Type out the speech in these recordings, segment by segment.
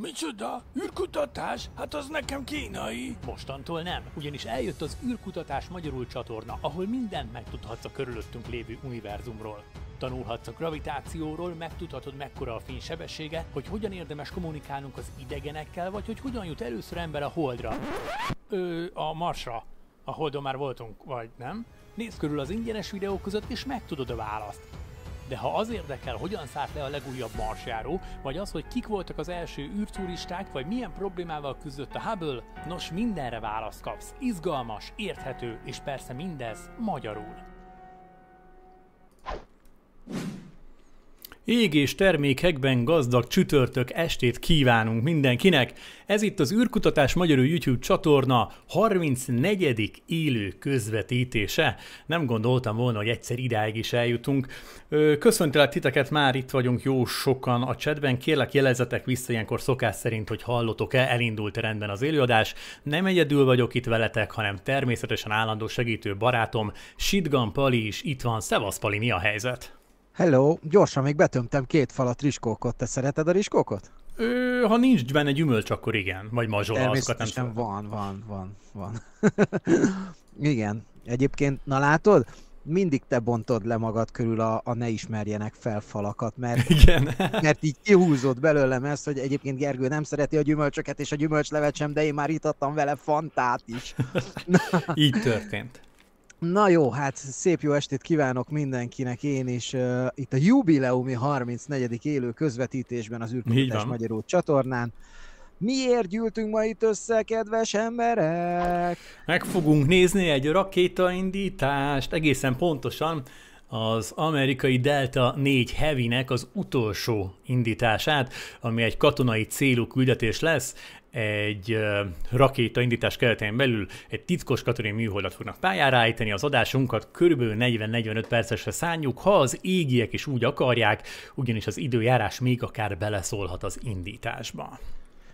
Micsoda? űrkutatás? Hát az nekem kínai. Mostantól nem, ugyanis eljött az űrkutatás magyarul csatorna, ahol mindent megtudhatsz a körülöttünk lévő univerzumról. Tanulhatsz a gravitációról, megtudhatod mekkora a fény sebessége, hogy hogyan érdemes kommunikálnunk az idegenekkel, vagy hogy hogyan jut először ember a holdra. Ö, a marsra. A holdon már voltunk, vagy nem? Nézd körül az ingyenes videók között, és megtudod a választ de ha az érdekel, hogyan szállt le a legújabb marsjáró, vagy az, hogy kik voltak az első űrturisták, vagy milyen problémával küzdött a Hubble, nos mindenre választ kapsz. Izgalmas, érthető, és persze mindez magyarul. Ég és termékekben gazdag csütörtök estét kívánunk mindenkinek! Ez itt az űrkutatás magyarul YouTube csatorna 34. élő közvetítése. Nem gondoltam volna, hogy egyszer idáig is eljutunk. Köszöntelek titeket, már itt vagyunk jó sokan a chatben. Kérlek jelezetek vissza ilyenkor szokás szerint, hogy hallotok-e, elindult -e rendben az élőadás. Nem egyedül vagyok itt veletek, hanem természetesen állandó segítő barátom, Sidgan Pali is itt van. Szevasz Pali, mi a helyzet? Hello, gyorsan még betömtem két falat riskókot. Te szereted a riskókot? Ö, ha nincs benne gyümölcs, akkor igen. Vagy mazsola, azokat nem szeretem. van, van, van, van. igen. Egyébként, na látod? mindig te bontod le magad körül a, a ne ismerjenek fel falakat, mert, Igen. mert így kihúzod belőlem ezt, hogy egyébként Gergő nem szereti a gyümölcsöket és a gyümölcslevet sem, de én már itattam vele fantát is. így történt. Na jó, hát szép jó estét kívánok mindenkinek én is. Uh, itt a jubileumi 34. élő közvetítésben az űrkutatás Magyarul csatornán. Miért gyűltünk ma itt össze, kedves emberek? Meg fogunk nézni egy rakétaindítást, egészen pontosan az amerikai Delta 4 Heavy-nek az utolsó indítását, ami egy katonai célú küldetés lesz egy rakétaindítás keretén belül egy titkos katonai műholdat fognak pályára állítani, az adásunkat kb. 40-45 percesre szánjuk, ha az égiek is úgy akarják, ugyanis az időjárás még akár beleszólhat az indításba.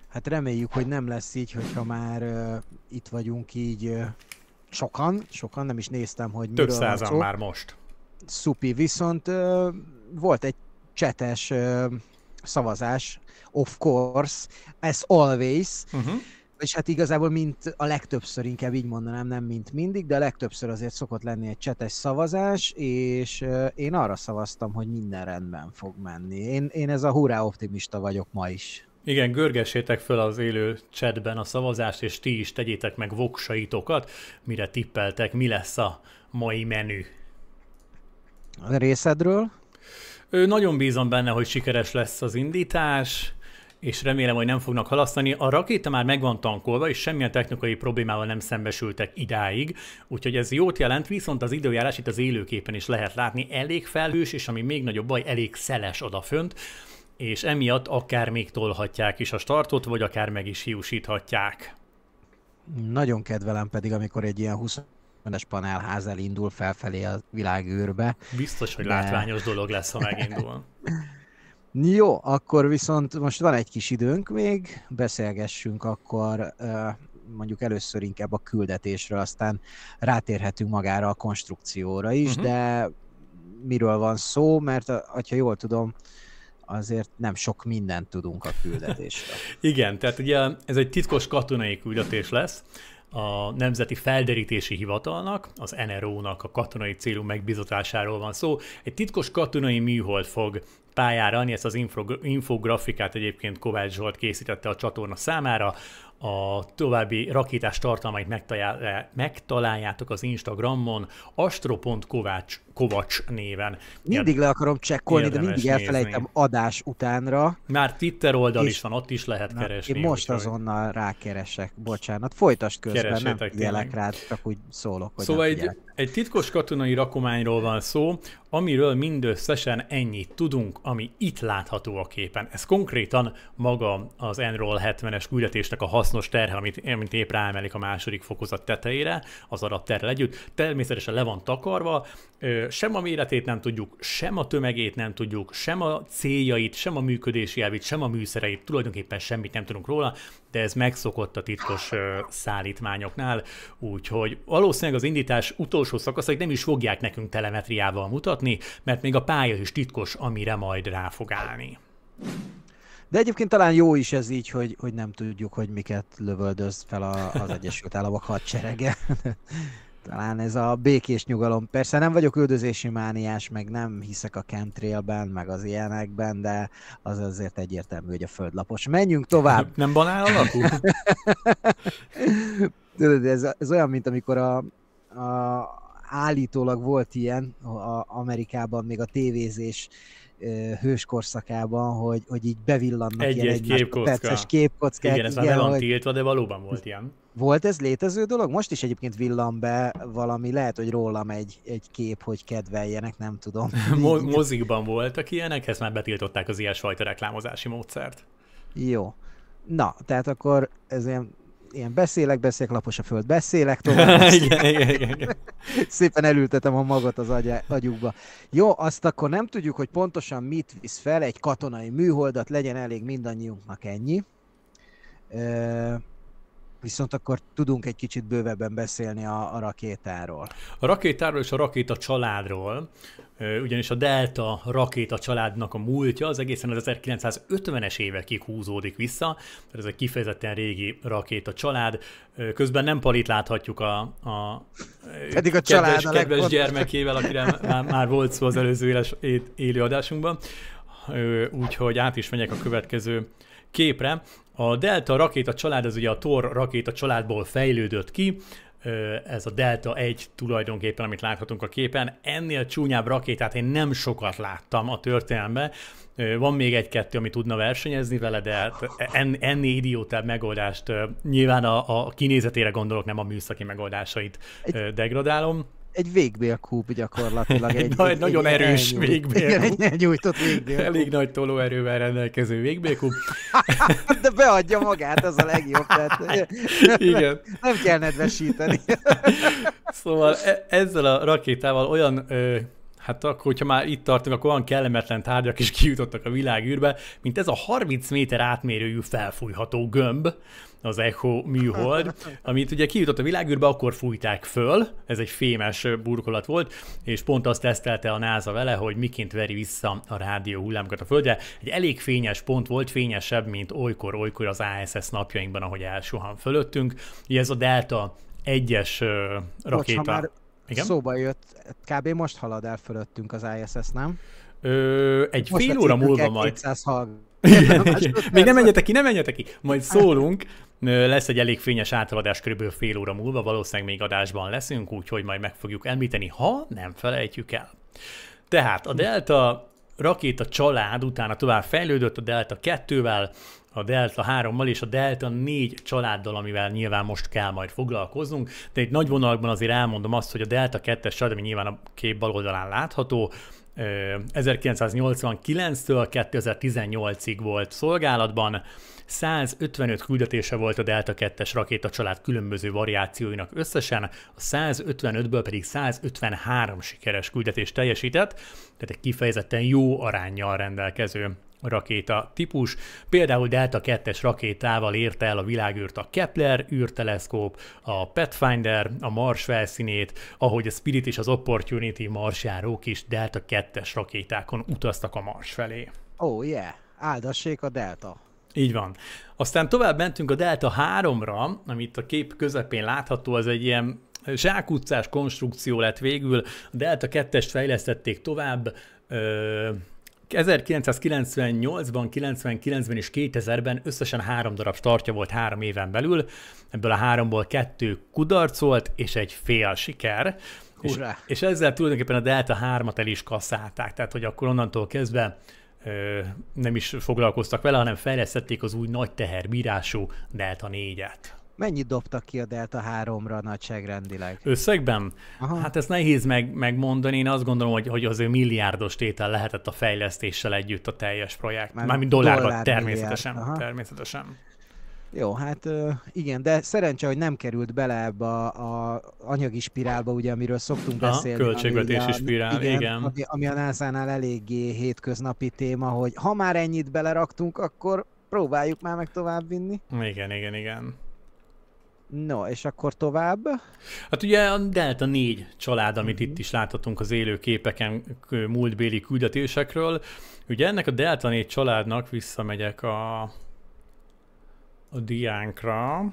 Hát reméljük, hogy nem lesz így, hogyha már uh, itt vagyunk így uh, sokan, sokan, nem is néztem, hogy Több miről százan már most. Szupi, viszont uh, volt egy csetes uh, szavazás, of course, as always, uh-huh. és hát igazából mint a legtöbbször, inkább így mondanám, nem mint mindig, de a legtöbbször azért szokott lenni egy csetes szavazás, és én arra szavaztam, hogy minden rendben fog menni. Én, én ez a hurrá optimista vagyok ma is. Igen, görgessétek föl az élő csetben a szavazást, és ti is tegyétek meg voksaitokat, mire tippeltek, mi lesz a mai menü. A részedről? Ő nagyon bízom benne, hogy sikeres lesz az indítás, és remélem, hogy nem fognak halasztani. A rakéta már meg van tankolva, és semmilyen technikai problémával nem szembesültek idáig, úgyhogy ez jót jelent, viszont az időjárás itt az élőképen is lehet látni, elég felhős, és ami még nagyobb baj, elég szeles odafönt, és emiatt akár még tolhatják is a startot, vagy akár meg is hiúsíthatják. Nagyon kedvelem pedig, amikor egy ilyen 20 50-es panelház elindul felfelé a világűrbe. Biztos, hogy de... látványos dolog lesz, ha megindul. Jó, akkor viszont most van egy kis időnk még, beszélgessünk akkor mondjuk először inkább a küldetésről, aztán rátérhetünk magára a konstrukcióra is, uh-huh. de miről van szó, mert ha jól tudom, azért nem sok mindent tudunk a küldetésről. Igen, tehát ugye ez egy titkos katonai küldetés lesz, a Nemzeti Felderítési Hivatalnak, az NRO-nak a katonai célú megbizotásáról van szó. Egy titkos katonai műhold fog pályára ezt az infografikát egyébként Kovács Zsolt készítette a csatorna számára a további rakétás tartalmait megtaláljátok az Instagramon, astro.kovács néven. Mindig le akarom csekkolni, de mindig elfelejtem nézni. adás utánra. Már Twitter oldal is van, ott is lehet na, keresni. Én most úgy, azonnal rákeresek, bocsánat. Folytasd közben, nem jelek rád, csak úgy szólok. Szóval egy, egy titkos katonai rakományról van szó, amiről mindösszesen ennyit tudunk, ami itt látható a képen. Ez konkrétan maga az Enroll 70-es küldetésnek a hasznos terhe, amit, amit épp ráemelik a második fokozat tetejére, az adapterrel együtt. Természetesen le van takarva, sem a méretét nem tudjuk, sem a tömegét nem tudjuk, sem a céljait, sem a működési elvét, sem a műszereit, tulajdonképpen semmit nem tudunk róla de ez megszokott a titkos szállítmányoknál, úgyhogy valószínűleg az indítás utolsó szakaszait nem is fogják nekünk telemetriával mutatni, mert még a pálya is titkos, amire majd rá fog állni. De egyébként talán jó is ez így, hogy, hogy nem tudjuk, hogy miket lövöldöz fel a, az Egyesült Államok hadserege. talán ez a békés nyugalom. Persze nem vagyok üldözési mániás, meg nem hiszek a chemtrailben, meg az ilyenekben, de az azért egyértelmű, hogy a földlapos. Menjünk tovább! Nem banál alakú? Tudod, ez, ez olyan, mint amikor a, a állítólag volt ilyen a, Amerikában még a tévézés hős korszakában, hogy, hogy így bevillannak egy, ilyen egy képkocka. perces képkockák. Igen, ez igen, már hogy... tiltva, de valóban volt ilyen. Volt ez létező dolog? Most is egyébként villan be valami, lehet, hogy rólam egy, egy kép, hogy kedveljenek, nem tudom. Mo- mozikban voltak ilyenek, ezt már betiltották az ilyesfajta reklámozási módszert. Jó. Na, tehát akkor ez ilyen ilyen beszélek, beszélek, lapos a föld, beszélek tovább. Beszélek. igen, igen, igen. Szépen elültetem a magot az agy, agyukba. Jó, azt akkor nem tudjuk, hogy pontosan mit visz fel egy katonai műholdat, legyen elég mindannyiunknak ennyi. Ö- Viszont akkor tudunk egy kicsit bővebben beszélni a, a rakétáról. A rakétáról és a rakéta családról, ugyanis a Delta rakéta családnak a múltja az egészen az 1950-es évekig húzódik vissza, mert ez egy kifejezetten régi rakéta család. Közben nem palit láthatjuk a, a Pedig a kedves, család kedves a kedves gyermekével, akire már, már volt szó az előző éles, élő adásunkban. Úgyhogy át is megyek a következő képre. A Delta rakéta család, ez ugye a Tor rakéta családból fejlődött ki, ez a Delta 1 tulajdonképpen, amit láthatunk a képen. Ennél csúnyább rakétát én nem sokat láttam a történelemben. Van még egy-kettő, ami tudna versenyezni vele, de hát en, ennél idiótább megoldást nyilván a, a kinézetére gondolok, nem a műszaki megoldásait degradálom egy végbélkúp gyakorlatilag. Egy, egy, nagy, egy nagyon egy erős végbélkúp. Igen, egy nyújtott végbélkúp. Elég nagy tolóerővel rendelkező végbélkúp. De beadja magát, az a legjobb. Tehát, igen. Nem kell nedvesíteni. szóval e- ezzel a rakétával olyan ö, Hát akkor, hogyha már itt tartunk, akkor olyan kellemetlen tárgyak is kijutottak a világűrbe, mint ez a 30 méter átmérőjű felfújható gömb, az Echo műhold, amit ugye kijutott a világűrbe, akkor fújták föl, ez egy fémes burkolat volt, és pont azt tesztelte a NASA vele, hogy miként veri vissza a rádió hullámokat a Földre. Egy elég fényes pont volt, fényesebb, mint olykor-olykor az ISS napjainkban, ahogy elsuhan fölöttünk. Ugye ez a Delta egyes rakéta. Bocs, ha már igen? szóba jött, kb. most halad el fölöttünk az ISS, nem? Ö, egy most fél óra múlva majd. Igen. hallg... Még nem menjetek ki, nem menjetek ki. Majd szólunk, lesz egy elég fényes áthaladás kb. fél óra múlva, valószínűleg még adásban leszünk, úgyhogy majd meg fogjuk említeni, ha nem felejtjük el. Tehát a Delta rakéta család utána tovább fejlődött a Delta 2-vel, a Delta 3-mal és a Delta 4 családdal, amivel nyilván most kell majd foglalkoznunk, de itt nagy vonalakban azért elmondom azt, hogy a Delta 2-es család, ami nyilván a kép bal oldalán látható, 1989-től 2018-ig volt szolgálatban, 155 küldetése volt a Delta 2-es család különböző variációinak összesen, a 155-ből pedig 153 sikeres küldetést teljesített, tehát egy kifejezetten jó arányjal rendelkező rakéta típus. Például Delta 2-es rakétával érte el a világűrt a Kepler űrteleszkóp, a Pathfinder, a Mars felszínét, ahogy a Spirit és az Opportunity marsjárók is Delta 2-es rakétákon utaztak a Mars felé. Oh yeah, áldassék a Delta! Így van. Aztán tovább mentünk a Delta 3-ra, amit a kép közepén látható, az egy ilyen zsákutcás konstrukció lett végül. A Delta 2-est fejlesztették tovább, 1998-ban, 99-ben és 2000-ben összesen három darab startja volt három éven belül, ebből a háromból kettő kudarcolt és egy fél siker. És, és ezzel tulajdonképpen a Delta 3-at el is kasszálták, tehát hogy akkor onnantól kezdve ö, nem is foglalkoztak vele, hanem fejlesztették az új nagy teherbírású Delta 4-et. Mennyit dobtak ki a Delta 3-ra nagyságrendileg? Összegben? Aha. Hát ezt nehéz meg, megmondani. Én azt gondolom, hogy, hogy az ő milliárdos tétel lehetett a fejlesztéssel együtt a teljes projekt. Már Mármint dollárban dollár természetesen. Aha. Természetesen. Jó, hát igen, de szerencse, hogy nem került bele ebbe a, a anyagi spirálba, ugye, amiről szoktunk Aha, beszélni. Költségvetési spirál, igen. igen. Ami, ami a NASA-nál eléggé hétköznapi téma, hogy ha már ennyit beleraktunk, akkor próbáljuk már meg továbbvinni. Igen, igen, igen. No, és akkor tovább? Hát ugye a Delta 4 család, amit uh-huh. itt is láthatunk az élő képeken múltbéli küldetésekről, ugye ennek a Delta 4 családnak visszamegyek a, a diánkra.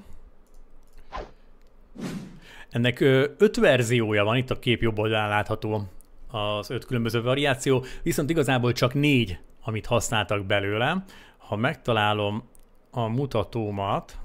Ennek öt verziója van, itt a kép jobb oldalán látható az öt különböző variáció, viszont igazából csak négy, amit használtak belőle. Ha megtalálom a mutatómat,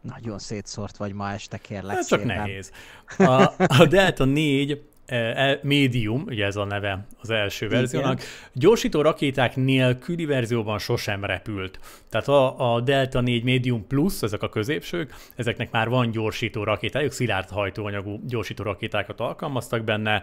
nagyon szétszórt vagy ma este, kérlek Ez hát, csak szépen. nehéz. A, a Delta 4 e, e, Medium, ugye ez a neve az első Igen. verziónak, gyorsító rakéták nélküli verzióban sosem repült. Tehát a, a Delta 4 Medium Plus, ezek a középsők, ezeknek már van gyorsító rakétájuk, szilárd hajtóanyagú gyorsító rakétákat alkalmaztak benne,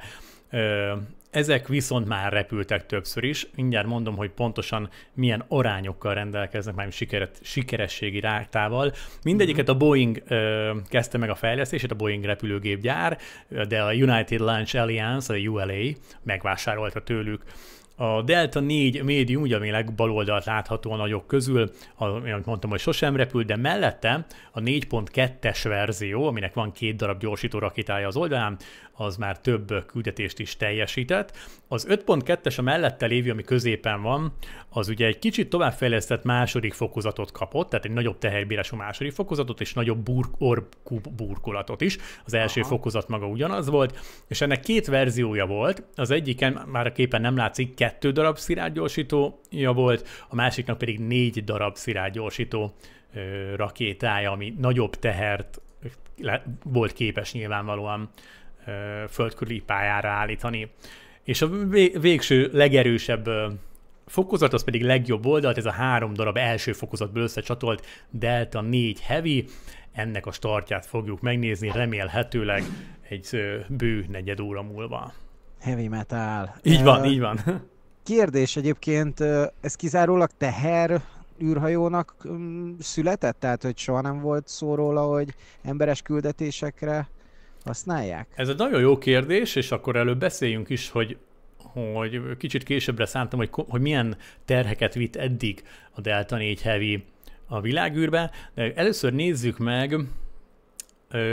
ezek viszont már repültek többször is. Mindjárt mondom, hogy pontosan milyen arányokkal rendelkeznek, már sikeret, sikerességi ráktával. Mindegyiket a mhm. Boeing ö, kezdte meg a fejlesztését, a Boeing repülőgépgyár, de a United Launch Alliance, a ULA megvásárolta tőlük a Delta 4 médium, ugye ami legbaloldalt látható a nagyok közül, amit mondtam, hogy sosem repült, de mellette a 4.2-es verzió, aminek van két darab gyorsító rakétája az oldalán, az már több küldetést is teljesített. Az 5.2-es a mellette lévő, ami középen van, az ugye egy kicsit továbbfejlesztett második fokozatot kapott, tehát egy nagyobb teherbírású második fokozatot és nagyobb burk, orb burkolatot is. Az első Aha. fokozat maga ugyanaz volt, és ennek két verziója volt, az egyiken már a képen nem látszik, kettő darab szirágyorsítója volt, a másiknak pedig négy darab szirágyorsító rakétája, ami nagyobb tehert volt képes nyilvánvalóan földkörüli pályára állítani. És a végső legerősebb fokozat, az pedig legjobb oldalt, ez a három darab első fokozatból összecsatolt Delta 4 Heavy, ennek a startját fogjuk megnézni, remélhetőleg egy bő negyed óra múlva. Heavy metal. Így van, uh, így van. Kérdés egyébként, ez kizárólag teher űrhajónak mm, született? Tehát, hogy soha nem volt szó róla, hogy emberes küldetésekre használják? Ez egy nagyon jó kérdés, és akkor előbb beszéljünk is, hogy hogy kicsit későbbre szántam, hogy, hogy milyen terheket vitt eddig a Delta 4 Heavy a világűrbe. De először nézzük meg,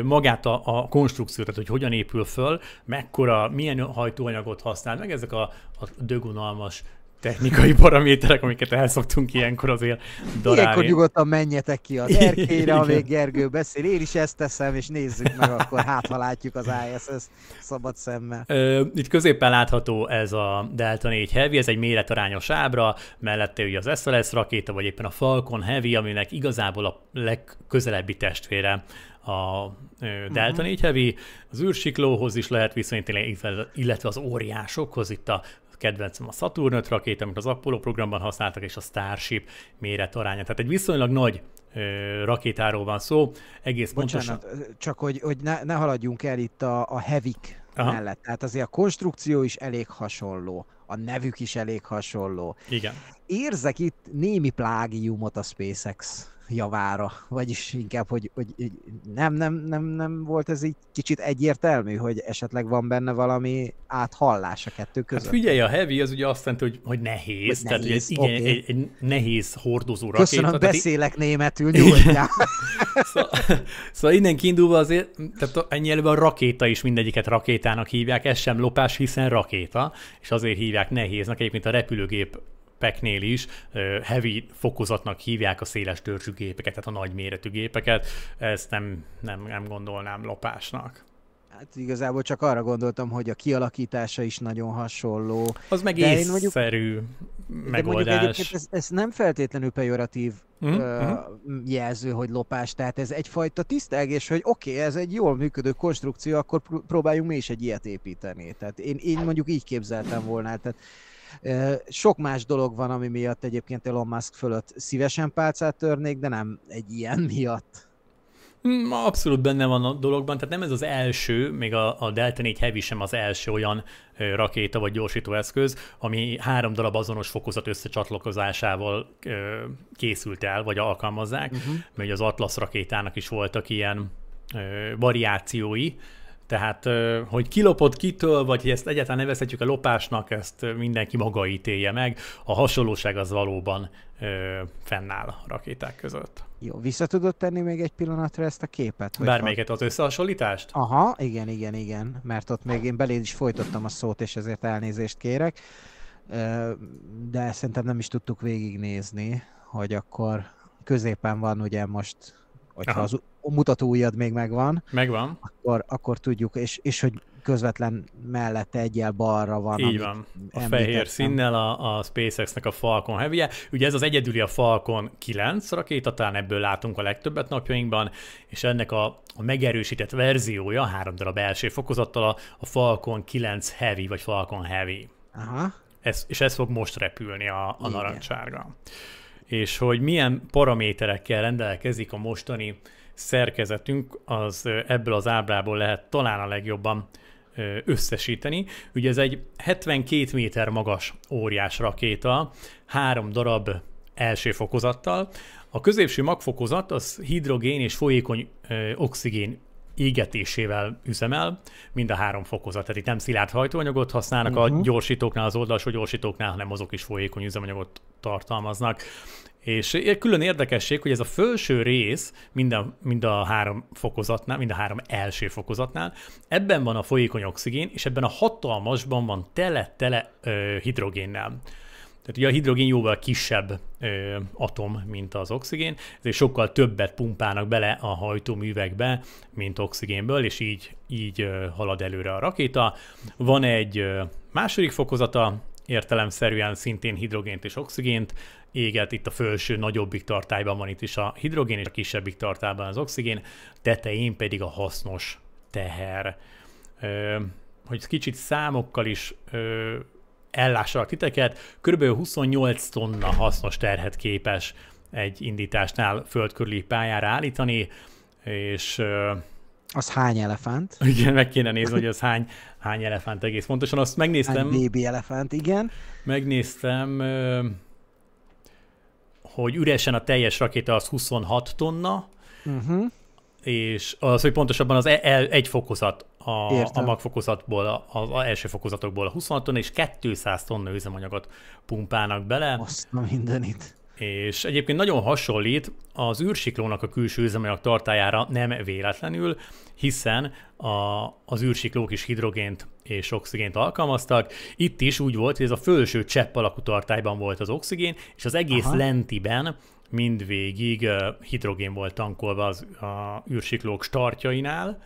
magát a, a konstrukciót, tehát hogy hogyan épül föl, mekkora, milyen hajtóanyagot használ, meg ezek a, a dögunalmas technikai paraméterek, amiket elszoktunk ilyenkor azért darálni. Ilyenkor nyugodtan menjetek ki az erkére, amíg Gergő beszél. Én is ezt teszem, és nézzük meg akkor, hát ha látjuk az ISS szabad szemmel. Ö, itt középen látható ez a Delta 4 Heavy, ez egy méretarányos ábra, mellette ugye az SLS rakéta, vagy éppen a Falcon Heavy, aminek igazából a legközelebbi testvére a mhm. Delta 4 Heavy, az űrsiklóhoz is lehet viszonyítani, illetve az óriásokhoz, itt a kedvencem a Saturn 5 rakét, amit az Apollo programban használtak, és a Starship aránya. Tehát egy viszonylag nagy ö, rakétáról van szó, egész Bocsánat, pontosan. csak hogy, hogy ne, ne haladjunk el itt a, a hevik Aha. mellett. Tehát azért a konstrukció is elég hasonló, a nevük is elég hasonló. Igen. Érzek itt némi plágiumot a SpaceX javára. Vagyis inkább, hogy, hogy nem, nem, nem, nem volt ez így kicsit egyértelmű, hogy esetleg van benne valami áthallás a kettő hát között. Hát figyelj, a heavy az ugye azt jelenti, hogy, hogy nehéz, hogy tehát nehéz, ugye, igen, okay. egy, egy, nehéz hordozó rakéta. Köszönöm, tehát beszélek í- németül, nyugodjál. szóval, szóval innen kiindulva azért, tehát ennyi a rakéta is mindegyiket rakétának hívják, ez sem lopás, hiszen rakéta, és azért hívják nehéznek, egyébként a repülőgép gépeknél is heavy fokozatnak hívják a széles törzsű gépeket, tehát a nagy méretű gépeket. Ezt nem, nem, nem gondolnám lopásnak. Hát igazából csak arra gondoltam, hogy a kialakítása is nagyon hasonló. Az meg de én mondjuk, megoldás. De mondjuk ez, ez nem feltétlenül pejoratív mm, uh, mm. jelző, hogy lopás, tehát ez egyfajta tisztelgés, hogy oké, okay, ez egy jól működő konstrukció, akkor próbáljunk mi is egy ilyet építeni. Tehát én, én mondjuk így képzeltem volna. Tehát sok más dolog van, ami miatt egyébként Elon Musk fölött szívesen pálcát törnék, de nem egy ilyen miatt. Mm, abszolút benne van a dologban, tehát nem ez az első, még a, Delta 4 Heavy sem az első olyan rakéta vagy gyorsítóeszköz, ami három darab azonos fokozat összecsatlakozásával készült el, vagy alkalmazzák, uh-huh. mert az Atlas rakétának is voltak ilyen variációi, tehát, hogy kilopott kitől, vagy hogy ezt egyáltalán nevezhetjük a lopásnak, ezt mindenki maga ítélje meg. A hasonlóság az valóban ö, fennáll a rakéták között. Jó, vissza tudod tenni még egy pillanatra ezt a képet? Hogy Bármelyiket az összehasonlítást? Aha, igen, igen, igen, mert ott még én beléd is folytottam a szót, és ezért elnézést kérek, de szerintem nem is tudtuk végignézni, hogy akkor középen van ugye most hogyha Aha. az mutatóujjad még megvan. Megvan. Akkor, akkor tudjuk, és, és hogy közvetlen mellette egyel balra van. Így van. A fehér színnel a, a SpaceX-nek a Falcon heavy -e. Ugye ez az egyedüli a Falcon 9 rakéta, talán ebből látunk a legtöbbet napjainkban, és ennek a, a megerősített verziója, három darab első fokozattal a, a Falcon 9 Heavy, vagy Falcon Heavy. Aha. Ez, és ez fog most repülni a, a Igen. narancsárga és hogy milyen paraméterekkel rendelkezik a mostani szerkezetünk, az ebből az ábrából lehet talán a legjobban összesíteni. Ugye ez egy 72 méter magas óriás rakéta, három darab első fokozattal. A középső magfokozat az hidrogén és folyékony oxigén égetésével üzemel, mind a három fokozat. Tehát itt nem szilárd hajtóanyagot használnak uh-huh. a mhm. gyorsítóknál, az oldalsó gyorsítóknál, hanem azok is folyékony üzemanyagot tartalmaznak. És külön érdekesség, hogy ez a felső rész mind a, mind a három fokozatnál, mind a három első fokozatnál, ebben van a folyékony oxigén, és ebben a hatalmasban van tele-tele hidrogénnel. Tehát ugye a hidrogén jóval kisebb ö, atom, mint az oxigén, ezért sokkal többet pumpálnak bele a hajtóművekbe, mint oxigénből, és így, így ö, halad előre a rakéta. Van egy ö, második fokozata, értelemszerűen szintén hidrogént és oxigént éget, itt a felső nagyobbik tartályban van itt is a hidrogén, és a kisebbik tartályban az oxigén, tetején pedig a hasznos teher. Ö, hogy kicsit számokkal is ö, ellássalak titeket, kb. 28 tonna hasznos terhet képes egy indításnál földkörüli pályára állítani, és... Az hány elefánt? Igen, meg kéne nézni, hogy az hány, hány elefánt egész pontosan. Azt megnéztem... Hány baby elefánt, igen. Megnéztem, hogy üresen a teljes rakéta az 26 tonna, uh-huh. és az, hogy pontosabban az e- egy fokozat a, a magfokozatból, az első fokozatokból a 26 tonna és 200 tonna üzemanyagot pumpálnak bele. Aztán mindenit. És egyébként nagyon hasonlít az űrsiklónak a külső üzemanyag tartájára nem véletlenül, hiszen a, az űrsiklók is hidrogént és oxigént alkalmaztak. Itt is úgy volt, hogy ez a felső csepp alakú tartályban volt az oxigén, és az egész Aha. lentiben mindvégig hidrogén volt tankolva az a űrsiklók startjainál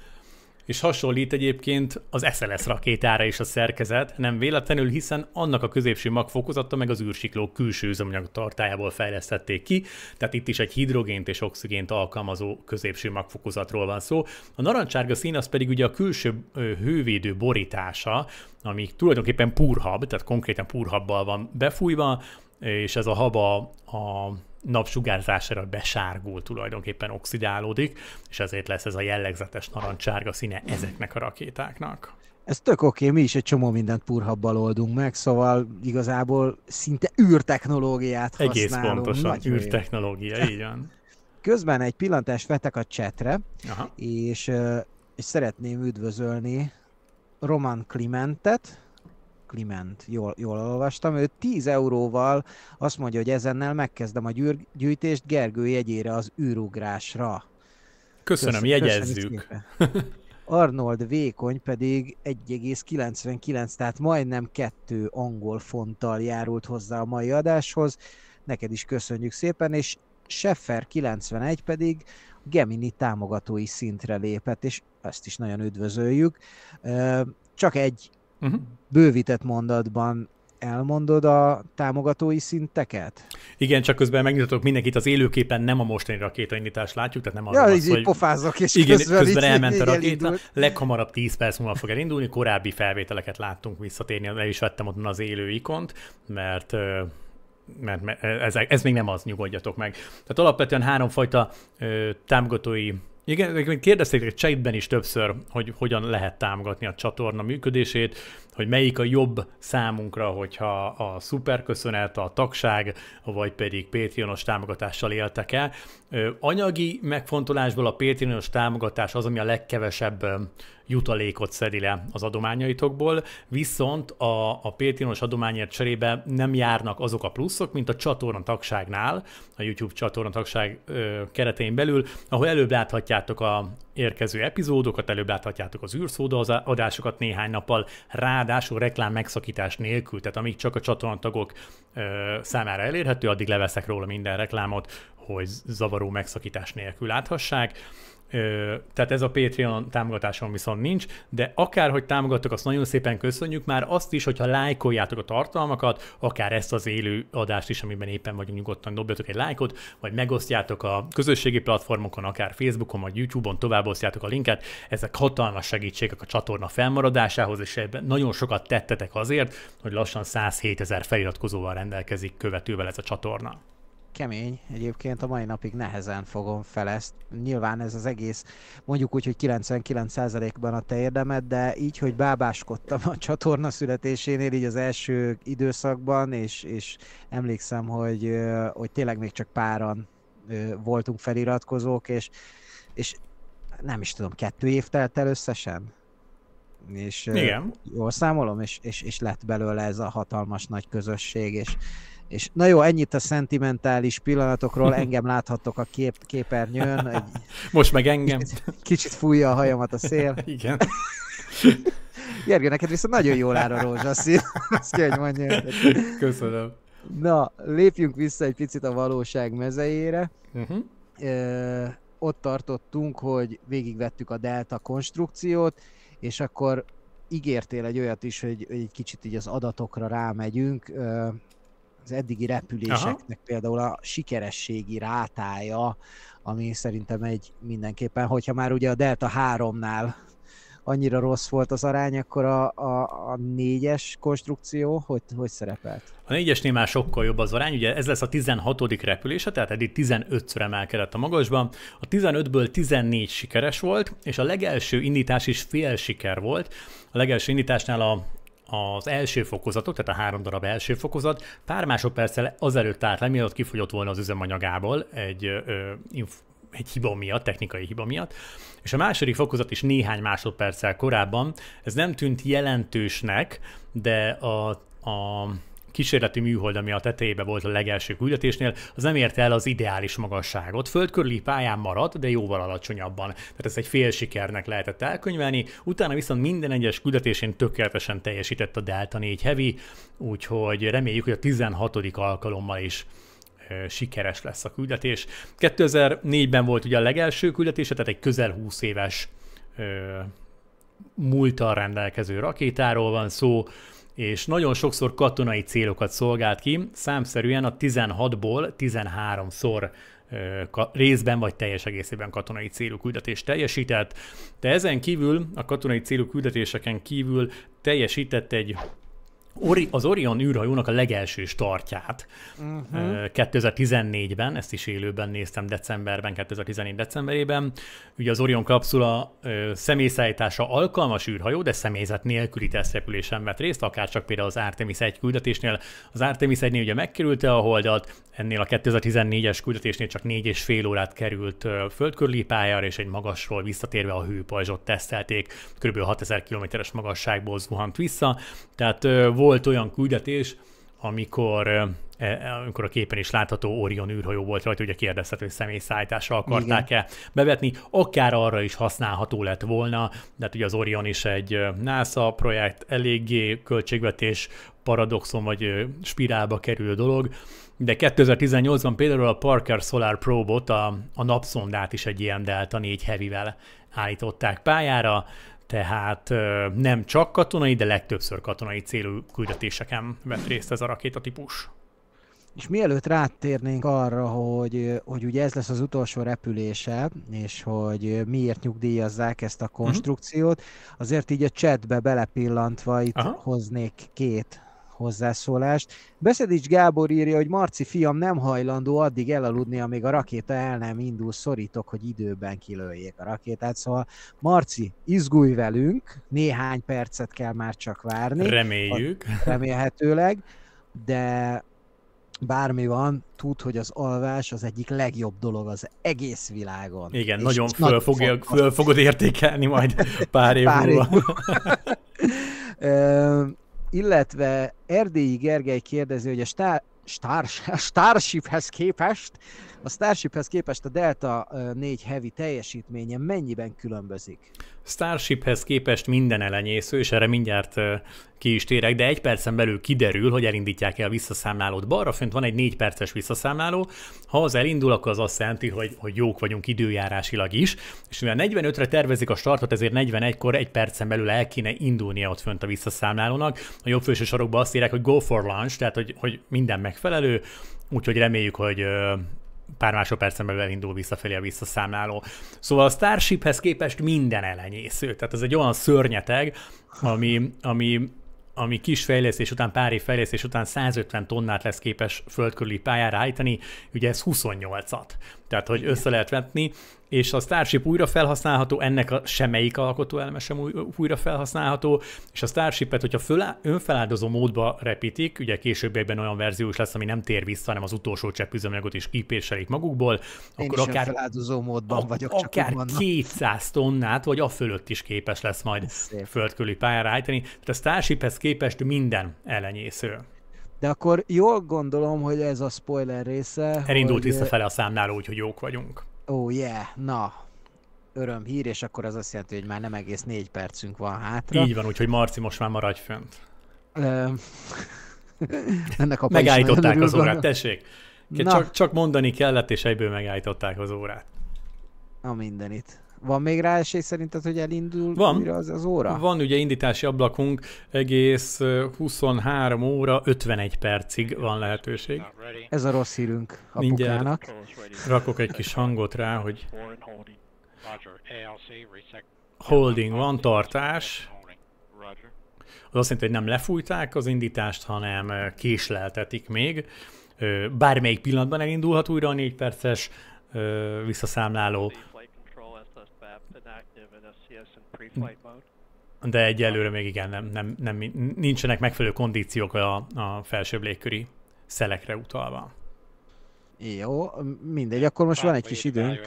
és hasonlít egyébként az SLS rakétára is a szerkezet, nem véletlenül, hiszen annak a középső magfokozata meg az űrsikló külső üzemanyag tartájából fejlesztették ki, tehát itt is egy hidrogént és oxigént alkalmazó középső magfokozatról van szó. A narancsárga szín az pedig ugye a külső hővédő borítása, ami tulajdonképpen púrhab, tehát konkrétan púrhabbal van befújva, és ez a haba a napsugárzására besárgul tulajdonképpen oxidálódik, és ezért lesz ez a jellegzetes narancsárga színe ezeknek a rakétáknak. Ez tök oké, mi is egy csomó mindent purhabbal oldunk meg, szóval igazából szinte űrtechnológiát használunk. Egész pontosan, Nagy űrtechnológia, így van. Közben egy pillantást vetek a csetre, és, és szeretném üdvözölni Roman Clementet, Kliment, jól, jól olvastam, ő 10 euróval azt mondja, hogy ezennel megkezdem a gyűr, gyűjtést Gergő jegyére az űrugrásra. Köszönöm, Köszön, jegyezzük. Köszönöm Arnold Vékony pedig 1,99, tehát majdnem kettő angol fonttal járult hozzá a mai adáshoz. Neked is köszönjük szépen, és Seffer 91 pedig Gemini támogatói szintre lépett, és ezt is nagyon üdvözöljük. Csak egy uh-huh. bővített mondatban elmondod a támogatói szinteket? Igen, csak közben megnyitottok mindenkit, az élőképen nem a mostani rakétaindítást látjuk, tehát nem ja, az, így hogy... pofázok, és igen, közben, közben így, elment így, a rakéta. Elindult. Leghamarabb 10 perc múlva fog elindulni, korábbi felvételeket láttunk visszatérni, le is vettem ott az élő ikont, mert mert, ez, ez még nem az, nyugodjatok meg. Tehát alapvetően háromfajta támogatói igen, kérdezték egy chatben is többször, hogy hogyan lehet támogatni a csatorna működését, hogy melyik a jobb számunkra, hogyha a szuperköszönet, a tagság, vagy pedig Patreonos támogatással éltek el. Anyagi megfontolásból a Patreonos támogatás az, ami a legkevesebb jutalékot szedi le az adományaitokból, viszont a, a Patreonos adományért cserébe nem járnak azok a pluszok, mint a csatorna tagságnál, a YouTube csatorna tagság keretein belül, ahol előbb láthatjátok a érkező epizódokat, előbb láthatjátok az űrszóda az adásokat néhány nappal, ráadásul reklám megszakítás nélkül, tehát amíg csak a csatornatagok számára elérhető, addig leveszek róla minden reklámot, hogy zavaró megszakítás nélkül láthassák tehát ez a Patreon támogatáson viszont nincs, de akárhogy támogattok, azt nagyon szépen köszönjük már azt is, hogyha lájkoljátok a tartalmakat, akár ezt az élő adást is, amiben éppen vagyunk nyugodtan, dobjatok egy lájkot, vagy megosztjátok a közösségi platformokon, akár Facebookon, vagy YouTube-on, továbbosztjátok a linket. Ezek hatalmas segítségek a csatorna felmaradásához, és ebben nagyon sokat tettetek azért, hogy lassan 107 ezer feliratkozóval rendelkezik követővel ez a csatorna kemény, egyébként a mai napig nehezen fogom fel ezt. Nyilván ez az egész, mondjuk úgy, hogy 99%-ban a te érdemed, de így, hogy bábáskodtam a csatorna születésénél, így az első időszakban, és, és emlékszem, hogy, hogy tényleg még csak páran voltunk feliratkozók, és, és nem is tudom, kettő év telt el összesen? És Igen. jól számolom, és, és, és lett belőle ez a hatalmas nagy közösség, és, és na jó, ennyit a szentimentális pillanatokról, engem láthattok a kép, képernyőn. Egy, Most meg engem. Kicsit, kicsit fújja a hajamat a szél. Igen. Gergő, neked viszont nagyon jól áll a rózsaszín. Azt kell, hogy mondjam. Köszönöm. Na, lépjünk vissza egy picit a valóság mezejére. Uh-huh. Ö, ott tartottunk, hogy végigvettük a delta konstrukciót, és akkor ígértél egy olyat is, hogy, egy kicsit így az adatokra rámegyünk. Ö, az eddigi repüléseknek Aha. például a sikerességi rátája, ami szerintem egy mindenképpen, hogyha már ugye a Delta 3-nál annyira rossz volt az arány, akkor a, a, a négyes konstrukció hogy, hogy szerepelt? A négyesnél már sokkal jobb az arány, ugye ez lesz a 16. repülése, tehát eddig 15-ször emelkedett a magasban. A 15-ből 14 sikeres volt, és a legelső indítás is fél siker volt. A legelső indításnál a az első fokozatok, tehát a három darab első fokozat, pár másodperccel azelőtt állt le, mielőtt kifogyott volna az üzemanyagából egy, ö, inf- egy hiba miatt, technikai hiba miatt, és a második fokozat is néhány másodperccel korábban, ez nem tűnt jelentősnek, de a, a kísérleti műhold, ami a tetejébe volt a legelső küldetésnél, az nem érte el az ideális magasságot. Föld körüli pályán maradt, de jóval alacsonyabban. Tehát ez egy fél sikernek lehetett elkönyvelni. Utána viszont minden egyes küldetésén tökéletesen teljesített a Delta 4 Heavy, úgyhogy reméljük, hogy a 16. alkalommal is sikeres lesz a küldetés. 2004-ben volt ugye a legelső küldetése, tehát egy közel 20 éves múltal rendelkező rakétáról van szó, és nagyon sokszor katonai célokat szolgált ki, számszerűen a 16-ból 13-szor részben vagy teljes egészében katonai célú küldetést teljesített, de ezen kívül, a katonai célú küldetéseken kívül teljesített egy Ori, az Orion űrhajónak a legelső startját uh-huh. Mhm. 2014-ben, ezt is élőben néztem decemberben, 2014 decemberében. Ugye az Orion kapszula személyszállítása alkalmas űrhajó, de személyzet nélküli tesztrepülésen vett részt, akár csak például az Artemis 1 küldetésnél. Az Artemis 1 ugye megkerülte a holdat, ennél a 2014-es küldetésnél csak 4,5 órát került földkörüli pályára, és egy magasról visszatérve a hőpajzsot tesztelték, kb. 6000 km-es magasságból zuhant vissza. Tehát volt olyan küldetés, amikor e, e, amikor a képen is látható Orion űrhajó volt rajta, ugye kérdezhető, hogy személyszállításra akarták-e bevetni, akár arra is használható lett volna, de hát ugye az Orion is egy NASA projekt, eléggé költségvetés paradoxon vagy spirálba kerül dolog, de 2018-ban például a Parker Solar Probe-ot, a, a napszondát is egy ilyen Delta 4 heavy állították pályára, tehát nem csak katonai, de legtöbbször katonai célú küldetéseken vett részt ez a rakétatípus. És mielőtt rátérnénk arra, hogy, hogy ugye ez lesz az utolsó repülése, és hogy miért nyugdíjazzák ezt a mhm. konstrukciót, azért így a csetbe belepillantva itt Aha. hoznék két hozzászólást. Beszedics Gábor írja, hogy Marci fiam nem hajlandó addig elaludni, amíg a rakéta el nem indul, szorítok, hogy időben kilőjék a rakétát. Szóval Marci, izgulj velünk, néhány percet kell már csak várni. Reméljük. A, remélhetőleg, de bármi van, tud, hogy az alvás az egyik legjobb dolog az egész világon. Igen, és nagyon föl, nagy fogja, föl fogod értékelni majd pár év pár múlva. Év múlva. illetve Erdélyi Gergely kérdezi, hogy a stár, Star, Starshiphez képest, a Starshiphez képest a Delta 4 Heavy teljesítménye mennyiben különbözik? Starshiphez képest minden elenyésző, és erre mindjárt ki is térek, de egy percen belül kiderül, hogy elindítják el a visszaszámlálót. Balra fönt van egy négy perces visszaszámláló, ha az elindul, akkor az azt jelenti, hogy, hogy jók vagyunk időjárásilag is, és mivel 45-re tervezik a startot, ezért 41-kor egy percen belül el kéne indulnia ott fönt a visszaszámlálónak. A jobb felső sarokban azt írják, hogy go for launch, tehát hogy, hogy minden megfelelő, úgyhogy reméljük, hogy pár másodpercen belül elindul visszafelé a visszaszámláló. Szóval a Starshiphez képest minden elenyésző. Tehát ez egy olyan szörnyeteg, ami, ami ami kis fejlesztés után, pár év fejlesztés után 150 tonnát lesz képes földkörüli pályára állítani, ugye ez 28-at. Tehát, hogy Igen. össze lehet vetni, és a Starship újra felhasználható, ennek a semmelyik alkotó eleme sem újra felhasználható, és a Starship-et, hogyha föl, önfeláldozó módba repítik, ugye későbbiekben olyan verzió is lesz, ami nem tér vissza, hanem az utolsó cseppüzemanyagot is kipéselik magukból, Én akkor akár, önfeláldozó módban a, vagyok, csak akár 200 tonnát, vagy a fölött is képes lesz majd földkörüli pályára állítani. Tehát a Starshiphez képest minden elenyésző. De akkor jól gondolom, hogy ez a spoiler része. Elindult hogy... visszafele a számnál úgy, hogy jók vagyunk. Ó, oh, yeah, na, hír, és akkor az azt jelenti, hogy már nem egész négy percünk van hátra. Így van, úgyhogy Marci most már maradj fönt. Ennek a Megállították az órát, tessék. Csak, csak mondani kellett, és egyből megállították az órát. A mindenit. Van még rá esély szerinted, hogy elindul van. újra az, az óra? Van ugye indítási ablakunk, egész 23 óra 51 percig van lehetőség. Ez a rossz hírünk a Mindjárt bukának. rakok egy kis hangot rá, hogy holding van, tartás. Az azt jelenti, hogy nem lefújták az indítást, hanem késleltetik még. Bármelyik pillanatban elindulhat újra a négy perces visszaszámláló de egyelőre még igen, nem, nem, nem, nincsenek megfelelő kondíciók a, a felsőbb légköri szelekre utalva. Jó, mindegy, akkor most van egy kis időnk.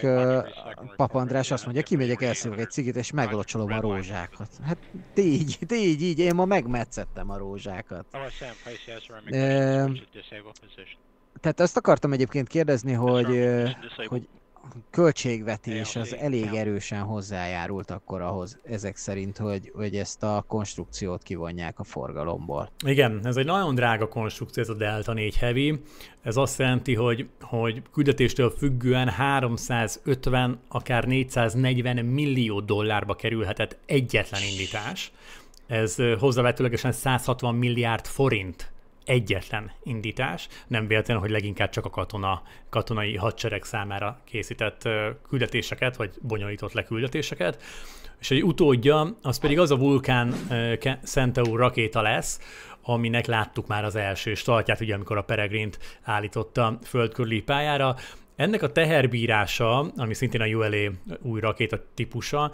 Pap András azt mondja, kimegyek, elszívok egy cigit, és meglocsolom a rózsákat. Hát így, így, így, én ma megmetszettem a rózsákat. Tehát azt akartam egyébként kérdezni, hogy, hogy költségvetés az elég erősen hozzájárult akkor ahhoz, ezek szerint, hogy, hogy ezt a konstrukciót kivonják a forgalomból. Igen, ez egy nagyon drága konstrukció, ez a Delta 4 Heavy. Ez azt jelenti, hogy, hogy küldetéstől függően 350, akár 440 millió dollárba kerülhetett egyetlen indítás. Ez hozzávetőlegesen 160 milliárd forint egyetlen indítás, nem véletlen, hogy leginkább csak a katona, katonai hadsereg számára készített küldetéseket, vagy bonyolított leküldetéseket, és egy utódja, az pedig az a vulkán Centaur rakéta lesz, aminek láttuk már az első startját, ugye amikor a Peregrint állította földkörüli pályára. Ennek a teherbírása, ami szintén a ULA új rakéta típusa,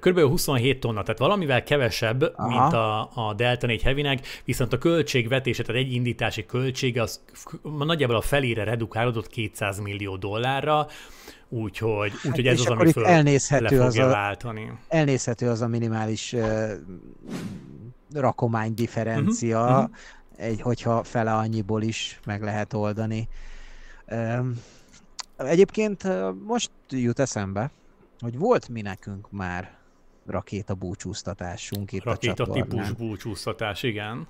kb. 27 tonna, tehát valamivel kevesebb, Aha. mint a, a Delta 4 heavy viszont a költségvetése, tehát egy indítási költsége, az nagyjából a felére redukálódott 200 millió dollárra, úgyhogy, hát úgyhogy ez az, ami föl elnézhető le fogja az a, váltani. Elnézhető az a minimális uh, rakomány differencia, uh-huh, uh-huh. Egy, hogyha fele annyiból is meg lehet oldani. Um, egyébként most jut eszembe, hogy volt mi nekünk már rakéta búcsúztatásunk itt rakéta a csatornán. típus búcsúztatás, igen.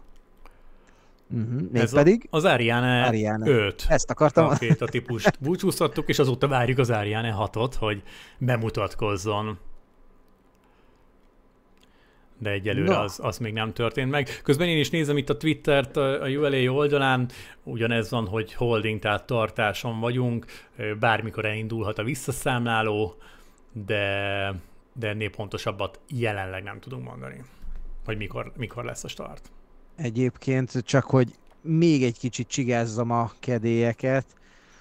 Uh-huh. Ez pedig? A, az Ariane, Ariane 5. Ezt akartam. Rakéta típust búcsúztattuk, és azóta várjuk az Ariane 6-ot, hogy bemutatkozzon. De egyelőre no. az, az még nem történt meg. Közben én is nézem itt a Twittert a ULA oldalán, ugyanez van, hogy holding, tehát tartáson vagyunk, bármikor elindulhat a visszaszámláló, de, de ennél pontosabbat jelenleg nem tudunk mondani, hogy mikor, mikor lesz a start. Egyébként csak, hogy még egy kicsit csigázzam a kedélyeket,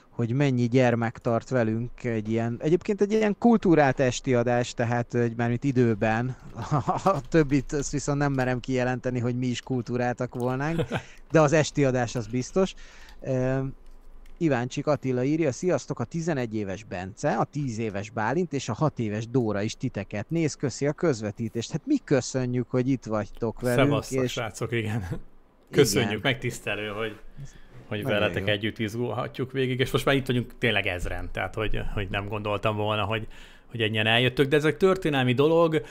hogy mennyi gyermek tart velünk egy ilyen, egyébként egy ilyen kultúrát esti adás, tehát egy mármint időben, a többit azt viszont nem merem kijelenteni, hogy mi is kultúráltak volnánk, de az esti adás az biztos. Iváncsik Attila írja, sziasztok a 11 éves Bence, a 10 éves Bálint és a 6 éves Dóra is titeket néz, köszi a közvetítést. Hát mi köszönjük, hogy itt vagytok velünk. Szevasztok, és... srácok, igen. Köszönjük, igen. megtisztelő, hogy, hogy veletek jó. együtt izgulhatjuk végig, és most már itt vagyunk tényleg ezren, tehát hogy, hogy nem gondoltam volna, hogy, hogy ennyien eljöttök, de ez egy történelmi dolog,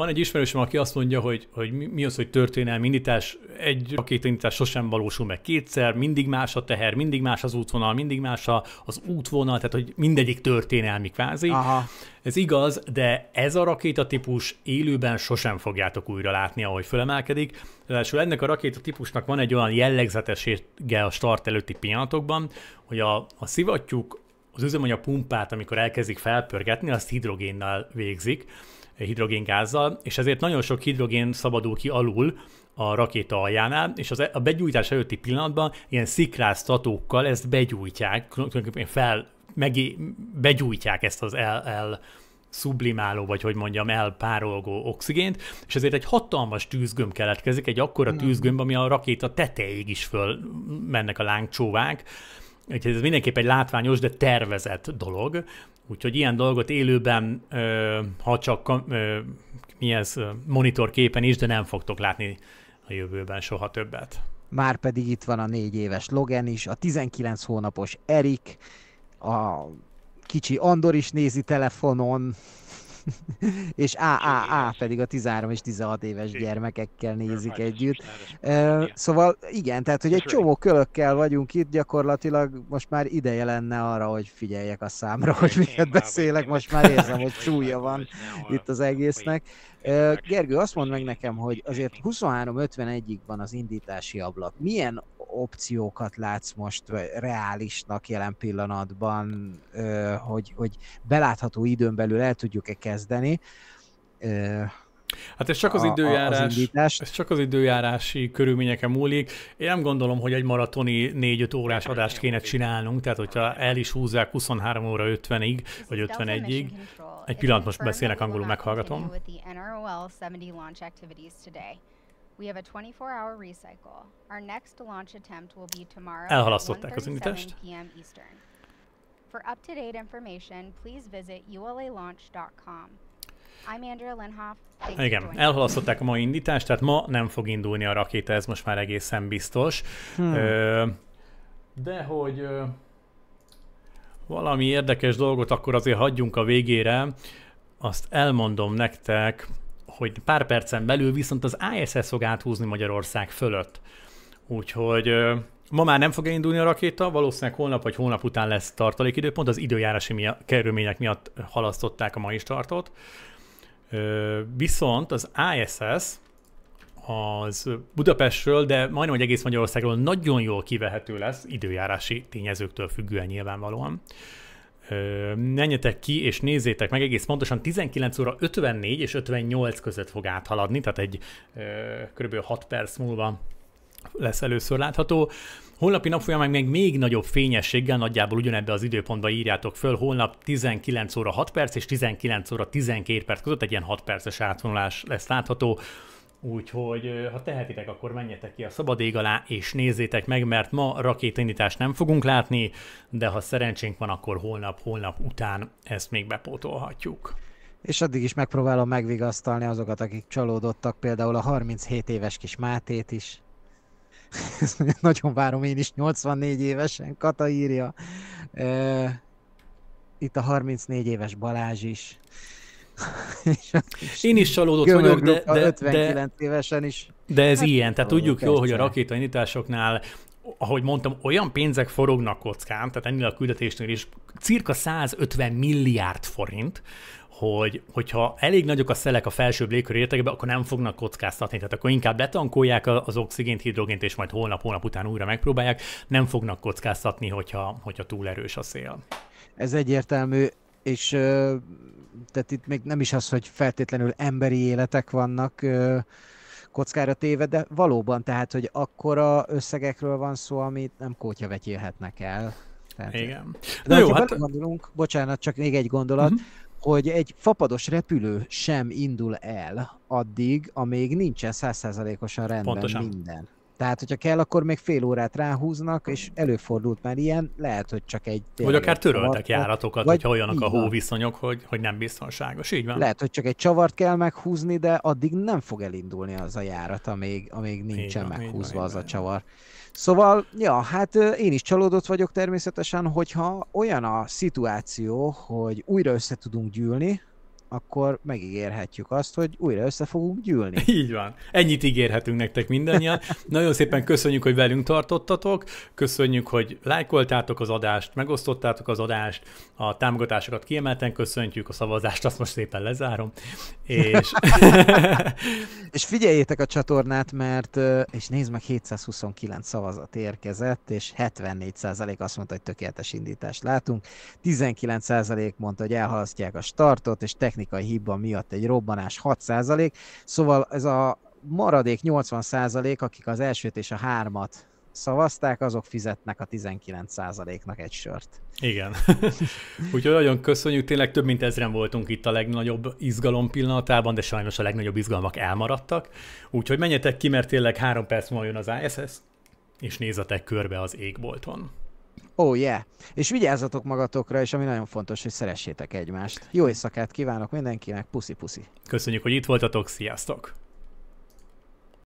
van egy ismerősöm, aki azt mondja, hogy, hogy mi az, hogy történelmi indítás, egy rakétaindítás sosem valósul meg kétszer, mindig más a teher, mindig más az útvonal, mindig más a, az útvonal, tehát hogy mindegyik történelmi kvázi. Aha. Ez igaz, de ez a rakétatípus élőben sosem fogjátok újra látni, ahogy fölemelkedik. Ráadásul ennek a rakétatípusnak van egy olyan jellegzetessége a start előtti pillanatokban, hogy a, a szivattyúk az üzemanyag pumpát, amikor elkezdik felpörgetni, azt hidrogénnal végzik, eh, hidrogéngázzal, és ezért nagyon sok hidrogén szabadul ki alul a rakéta aljánál, és az, e- a begyújtás előtti pillanatban ilyen szikráztatókkal ezt begyújtják, tulajdonképpen fel, megé, begyújtják ezt az el, el szublimáló, vagy hogy mondjam, elpárolgó oxigént, és ezért egy hatalmas tűzgömb keletkezik, egy akkora tűzgömb, ami a rakéta tetejéig is föl mennek a lángcsóvák, Úgyhogy ez mindenképp egy látványos, de tervezett dolog. Úgyhogy ilyen dolgot élőben, ha csak mi ez, monitorképen is, de nem fogtok látni a jövőben soha többet. Már pedig itt van a négy éves Logan is, a 19 hónapos Erik, a kicsi Andor is nézi telefonon, és a a a pedig a 13 és 16 éves gyermekekkel nézik együtt. Szóval igen, tehát hogy egy csomó kölökkel vagyunk itt, gyakorlatilag most már ideje lenne arra, hogy figyeljek a számra, hogy miket beszélek, most már érzem, hogy súlya van itt az egésznek. Gergő, azt mondd meg nekem, hogy azért 23-51-ig van az indítási ablak. Milyen opciókat látsz most vagy reálisnak jelen pillanatban, hogy, hogy belátható időn belül el tudjuk-e kezdeni. Hát ez csak az, időjárás, a, az ez csak az időjárási körülményeken múlik. Én nem gondolom, hogy egy maratoni 4-5 órás adást kéne csinálnunk, tehát hogyha el is húzzák 23 óra 50-ig, vagy 51-ig. Egy pillanat, most beszélek angolul, meghallgatom. We have a 24-hour recycle. Our next launch attempt will be tomorrow Elhalasztották az indítást. PM Eastern. For up-to-date information, please visit ulalaunch.com. I'm Andrea Linhoff. Igen, elhalasztották a mai indítást, tehát ma nem fog indulni a rakéta, ez most már egészen biztos. Hmm. Ö, de hogy ö, valami érdekes dolgot akkor azért hagyjunk a végére, azt elmondom nektek, hogy pár percen belül viszont az ISS fog áthúzni Magyarország fölött. Úgyhogy ma már nem fog indulni a rakéta, valószínűleg holnap vagy holnap után lesz tartalékidőpont, az időjárási miatt, körülmények miatt halasztották a mai startot. Viszont az ISS az Budapestről, de majdnem, hogy egész Magyarországról nagyon jól kivehető lesz, időjárási tényezőktől függően nyilvánvalóan menjetek ki és nézzétek meg egész pontosan 19 óra 54 és 58 között fog áthaladni, tehát egy kb. 6 perc múlva lesz először látható. Holnapi nap folyamán még, még nagyobb fényességgel, nagyjából ugyanebbe az időpontba írjátok föl, holnap 19 óra 6 perc és 19 óra 12 perc között egy ilyen 6 perces átvonulás lesz látható. Úgyhogy ha tehetitek, akkor menjetek ki a szabad ég alá, és nézzétek meg, mert ma rakétindítást nem fogunk látni, de ha szerencsénk van, akkor holnap, holnap után ezt még bepótolhatjuk. És addig is megpróbálom megvigasztalni azokat, akik csalódottak, például a 37 éves kis Mátét is. Nagyon várom én is, 84 évesen, Kata írja. Itt a 34 éves Balázs is. Én is csalódott vagyok, de, de, 59 de, évesen is. De ez hát, ilyen, tehát tudjuk jól, hogy a indításoknál, ahogy mondtam, olyan pénzek forognak kockán, tehát ennél a küldetésnél is cirka 150 milliárd forint, hogy, hogyha elég nagyok a szelek a felsőbb légkör értekében, akkor nem fognak kockáztatni, tehát akkor inkább betankolják az oxigént, hidrogént, és majd holnap, holnap után újra megpróbálják, nem fognak kockáztatni, hogyha, hogyha túl erős a szél. Ez egyértelmű és tehát itt még nem is az, hogy feltétlenül emberi életek vannak kockára téve, de valóban, tehát, hogy akkora összegekről van szó, amit nem kótya vetélhetnek el. Tehát, Igen. De Na jó, hát... gondolunk, bocsánat, csak még egy gondolat, uh-huh. hogy egy fapados repülő sem indul el addig, amíg nincsen százszázalékosan rendben Pontosan. minden. Tehát, hogyha kell, akkor még fél órát ráhúznak, és előfordult már ilyen, lehet, hogy csak egy... Vagy akár töröltek járatokat, vagy, hogyha olyanok a hóviszonyok, hogy, hogy nem biztonságos, így van. Lehet, hogy csak egy csavart kell meghúzni, de addig nem fog elindulni az a járat, amíg, amíg nincsen van, meghúzva van, az van. a csavar. Szóval, ja, hát én is csalódott vagyok természetesen, hogyha olyan a szituáció, hogy újra össze tudunk gyűlni, akkor megígérhetjük azt, hogy újra össze fogunk gyűlni. Így van. Ennyit ígérhetünk nektek mindannyian. Nagyon szépen köszönjük, hogy velünk tartottatok, köszönjük, hogy lájkoltátok az adást, megosztottátok az adást, a támogatásokat kiemelten köszöntjük, a szavazást azt most szépen lezárom. És, és figyeljétek a csatornát, mert, és nézd meg, 729 szavazat érkezett, és 74% azt mondta, hogy tökéletes indítást látunk, 19% mondta, hogy elhalasztják a startot, és technikai technikai hiba miatt egy robbanás 6%, szóval ez a maradék 80%, akik az elsőt és a hármat szavazták, azok fizetnek a 19%-nak egy sört. Igen. Úgyhogy nagyon köszönjük, tényleg több mint ezren voltunk itt a legnagyobb izgalom pillanatában, de sajnos a legnagyobb izgalmak elmaradtak. Úgyhogy menjetek ki, mert tényleg három perc múlva jön az ISS, és nézzetek körbe az égbolton. Oh yeah! És vigyázzatok magatokra, és ami nagyon fontos, hogy szeressétek egymást. Jó éjszakát kívánok mindenkinek, puszi-puszi! Köszönjük, hogy itt voltatok, sziasztok!